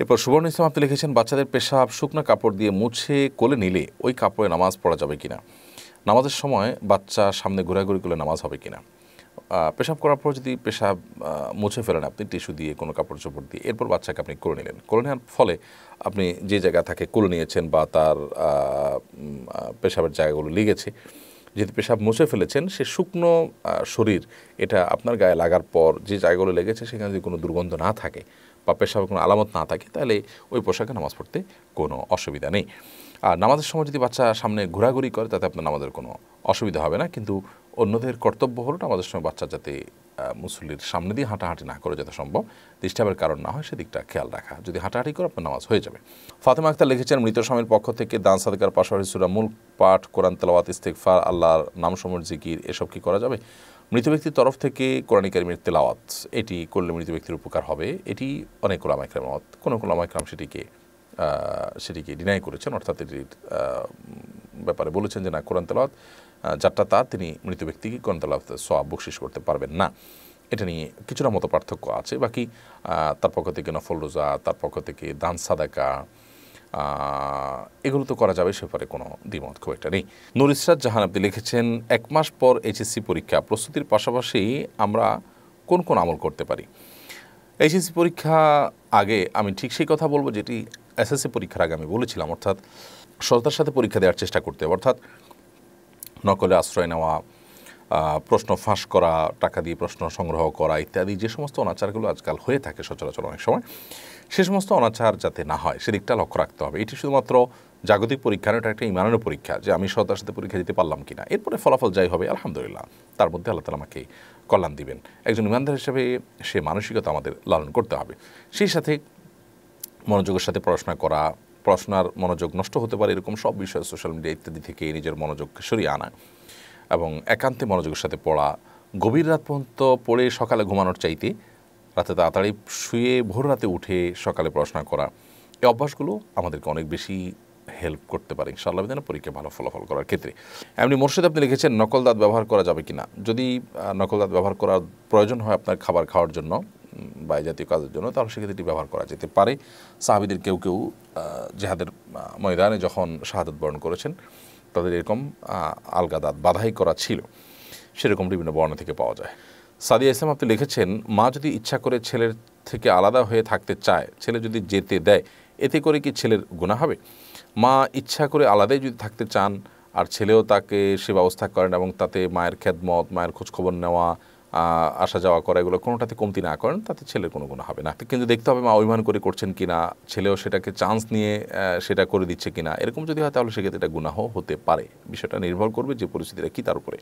এরপর সুবর্ণ ইসলাম আপনি লিখেছেন বাচ্চাদের পেশাব শুকনো কাপড় দিয়ে মুছে কোলে নিলে ওই কাপড়ে নামাজ পড়া যাবে কিনা নামাজের সময় বাচ্চা সামনে ঘোরাঘুরি করলে নামাজ হবে কিনা পেশাব করার পর যদি পেশাব মুছে ফেলেন আপনি টিস্যু দিয়ে কোনো কাপড় চোপড় দিয়ে এরপর বাচ্চাকে আপনি করে নিলেন করে নেওয়ার ফলে আপনি যে জায়গা থাকে কোলে নিয়েছেন বা তার পেশাবের জায়গাগুলো লেগেছে যদি পেশাব মুছে ফেলেছেন সে শুকনো শরীর এটা আপনার গায়ে লাগার পর যে জায়গাগুলো লেগেছে সেখানে যদি কোনো দুর্গন্ধ না থাকে বা পেশাবে কোনো আলামত না থাকে তাহলে ওই পোশাকে নামাজ পড়তে কোনো অসুবিধা নেই আর নামাজের সময় যদি বাচ্চা সামনে ঘোরাঘুরি করে তাতে আপনার নামাজের কোনো অসুবিধা হবে না কিন্তু অন্যদের কর্তব্য হলো নামাজের সময় বাচ্চা যাতে মুসল্লির সামনে দিয়ে হাঁটাহাঁটি না করে যত সম্ভব ডিস্টার্বের কারণ না হয় সেদিকটা খেয়াল রাখা যদি হাঁটাহাঁটি করে আপনার নামাজ হয়ে যাবে ফাতেমা আক্তার লিখেছেন মৃত স্বামীর পক্ষ থেকে দান সাদকার পাশাপাশি সুরা মূল পাঠ কোরআন তেলাওয়াত ইস্তেকফার আল্লাহর নাম সমর জিকির এসব কি করা যাবে মৃত ব্যক্তির তরফ থেকে কোরআন কারিমের তেলাওয়াত এটি করলে মৃত ব্যক্তির উপকার হবে এটি অনেক ওলামাইকরাম মত কোনো ওলামাইকরাম সেটিকে সেটিকে ডিনাই করেছেন অর্থাৎ এটির ব্যাপারে বলেছেন যে না কোরআন তেলাওয়াত যাত্রা তা তিনি মৃত ব্যক্তিকে গণতলাফতে সব বকশিস করতে পারবেন না এটা নিয়ে কিছুটা মতো পার্থক্য আছে বাকি তার পক্ষ থেকে নফল রোজা তার পক্ষ থেকে দান সাদাকা এগুলো তো করা যাবে সেপারে কোনো দ্বিমত খুব একটা নেই নুর ইসরাত জাহান আপনি লিখেছেন এক মাস পর এইচএসসি পরীক্ষা প্রস্তুতির পাশাপাশি আমরা কোন কোন আমল করতে পারি এইচএসসি পরীক্ষা আগে আমি ঠিক সেই কথা বলবো যেটি এসএসসি পরীক্ষার আগে আমি বলেছিলাম অর্থাৎ সততার সাথে পরীক্ষা দেওয়ার চেষ্টা করতে হবে অর্থাৎ নকলে আশ্রয় নেওয়া প্রশ্ন ফাঁস করা টাকা দিয়ে প্রশ্ন সংগ্রহ করা ইত্যাদি যে সমস্ত অনাচারগুলো আজকাল হয়ে থাকে সচরাচর অনেক সময় সে সমস্ত অনাচার যাতে না হয় সেদিকটা লক্ষ্য রাখতে হবে এটি শুধুমাত্র জাগতিক পরীক্ষা এটা একটা ইমানের পরীক্ষা যে আমি সদার সাথে পরীক্ষা দিতে পারলাম কিনা এরপরে ফলাফল যাই হবে আলহামদুলিল্লাহ তার মধ্যে আল্লাহ তালা আমাকে কল্যাণ দিবেন একজন ইমানদার হিসেবে সে মানসিকতা আমাদের লালন করতে হবে সেই সাথে মনোযোগের সাথে পড়াশোনা করা পড়াশোনার মনোযোগ নষ্ট হতে পারে এরকম সব বিষয়ে সোশ্যাল মিডিয়া ইত্যাদি থেকে নিজের মনোযোগকে সরিয়ে আনা এবং একান্তে মনোযোগের সাথে পড়া গভীর রাত পর্যন্ত পড়ে সকালে ঘুমানোর চাইতে রাতে তাড়াতাড়ি শুয়ে ভোর রাতে উঠে সকালে পড়াশোনা করা এই অভ্যাসগুলো আমাদেরকে অনেক বেশি হেল্প করতে পারে ইনশাআল্লাহ যেন পরীক্ষা ভালো ফলাফল করার ক্ষেত্রে এমনি মোর্শেদ আপনি লিখেছেন নকল দাঁত ব্যবহার করা যাবে কি না যদি নকল দাঁত ব্যবহার করার প্রয়োজন হয় আপনার খাবার খাওয়ার জন্য বা জাতীয় কাজের জন্য তাহলে সেক্ষেত্রে এটি ব্যবহার করা যেতে পারে সাহাবিদের কেউ কেউ জেহাদের ময়দানে যখন শাহাদত বরণ করেছেন তাদের এরকম আলগা দাঁত বাধাই করা ছিল সেরকম বিভিন্ন বর্ণ থেকে পাওয়া যায় সাদিয়া ইসলাম আপনি লিখেছেন মা যদি ইচ্ছা করে ছেলের থেকে আলাদা হয়ে থাকতে চায় ছেলে যদি যেতে দেয় এতে করে কি ছেলের গুণা হবে মা ইচ্ছা করে আলাদাই যদি থাকতে চান আর ছেলেও তাকে সে ব্যবস্থা করেন এবং তাতে মায়ের খেদমত মায়ের খোঁজখবর নেওয়া আসা যাওয়া করা এগুলো কোনোটাতে কমতি না করেন তাতে ছেলের কোনো গুণ হবে না কিন্তু দেখতে হবে মা অভিমান করে করছেন কি না ছেলেও সেটাকে চান্স নিয়ে সেটা করে দিচ্ছে কি না এরকম যদি হয় তাহলে সেক্ষেত্রে এটা গুণাহ হতে পারে বিষয়টা নির্ভর করবে যে পরিস্থিতিটা কী তার উপরে